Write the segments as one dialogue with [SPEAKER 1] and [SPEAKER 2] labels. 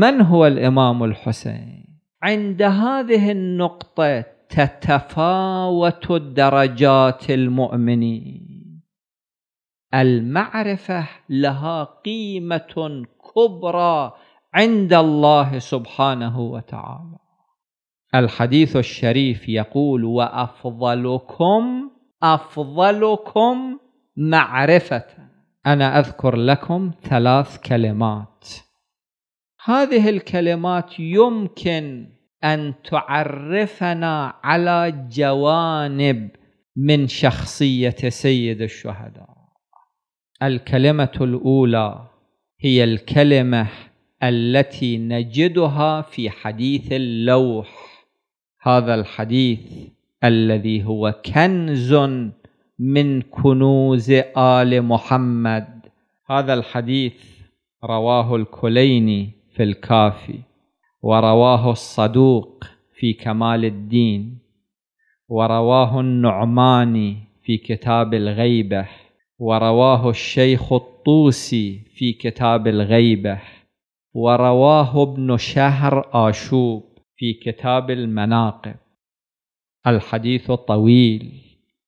[SPEAKER 1] من هو الامام الحسين عند هذه النقطه تتفاوت درجات المؤمنين المعرفه لها قيمه كبرى عند الله سبحانه وتعالى الحديث الشريف يقول وافضلكم افضلكم معرفه انا اذكر لكم ثلاث كلمات هذه الكلمات يمكن أن تعرفنا على جوانب من شخصية سيد الشهداء الكلمة الأولى هي الكلمة التي نجدها في حديث اللوح هذا الحديث الذي هو كنز من كنوز آل محمد هذا الحديث رواه الكليني في الكافي ورواه الصدوق في كمال الدين ورواه النعماني في كتاب الغيبه ورواه الشيخ الطوسي في كتاب الغيبه ورواه ابن شهر اشوب في كتاب المناقب الحديث طويل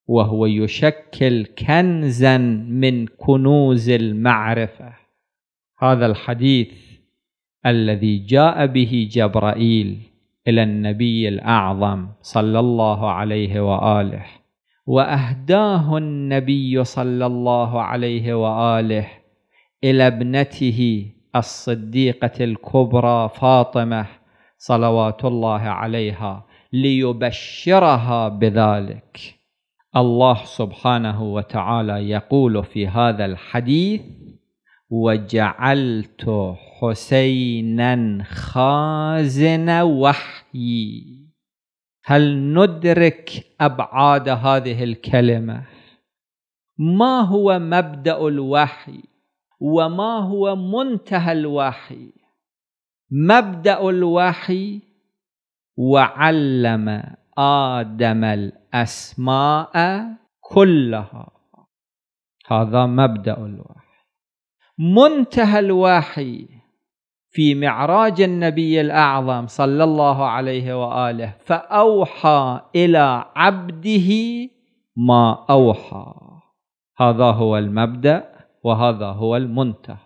[SPEAKER 1] وهو يشكل كنزا من كنوز المعرفه هذا الحديث الذي جاء به جبرائيل الى النبي الاعظم صلى الله عليه واله واهداه النبي صلى الله عليه واله الى ابنته الصديقه الكبرى فاطمه صلوات الله عليها ليبشرها بذلك الله سبحانه وتعالى يقول في هذا الحديث وجعلت حسينا خازن وحيي هل ندرك أبعاد هذه الكلمة ما هو مبدأ الوحي وما هو منتهى الوحي مبدأ الوحي وعلم آدم الأسماء كلها هذا مبدأ الوحي منتهى الوحي في معراج النبي الأعظم صلى الله عليه وآله فأوحى إلى عبده ما أوحى هذا هو المبدأ وهذا هو المنتهى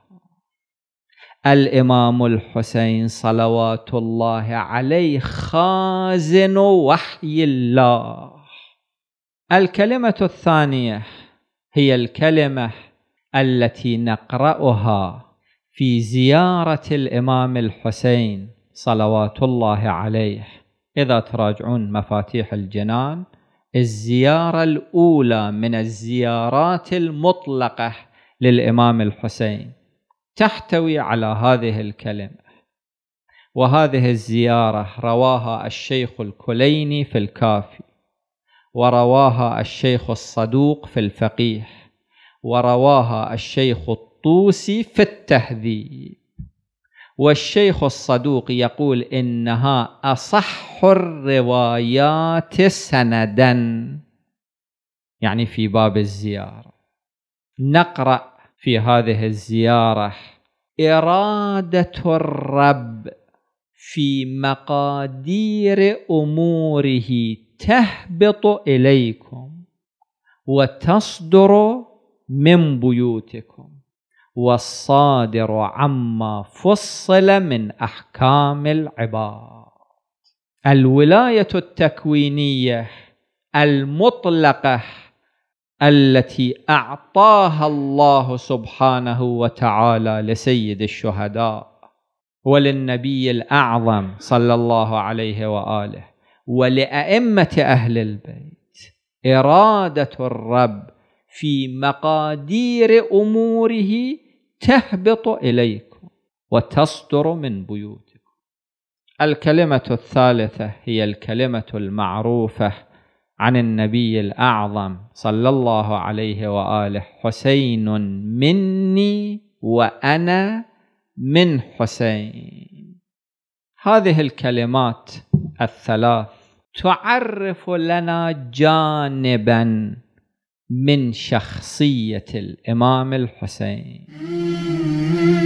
[SPEAKER 1] الإمام الحسين صلوات الله عليه خازن وحي الله الكلمة الثانية هي الكلمة التي نقرأها في زيارة الإمام الحسين صلوات الله عليه إذا تراجعون مفاتيح الجنان الزيارة الأولى من الزيارات المطلقة للإمام الحسين تحتوي على هذه الكلمة وهذه الزيارة رواها الشيخ الكليني في الكافي ورواها الشيخ الصدوق في الفقيه ورواها الشيخ الطوسي في التهذيب والشيخ الصدوق يقول إنها أصح الروايات سنداً يعني في باب الزيارة نقرأ في هذه الزيارة إرادة الرب في مقادير أموره تهبط إليكم وتصدر من بيوتكم والصادر عما فصل من احكام العباد الولايه التكوينيه المطلقه التي اعطاها الله سبحانه وتعالى لسيد الشهداء وللنبي الاعظم صلى الله عليه واله ولائمه اهل البيت اراده الرب في مقادير أموره تهبط إليكم وتصدر من بيوتكم الكلمة الثالثة هي الكلمة المعروفة عن النبي الأعظم صلى الله عليه وآله حسين مني وأنا من حسين هذه الكلمات الثلاث تعرف لنا جانبا من شخصية الإمام الحسين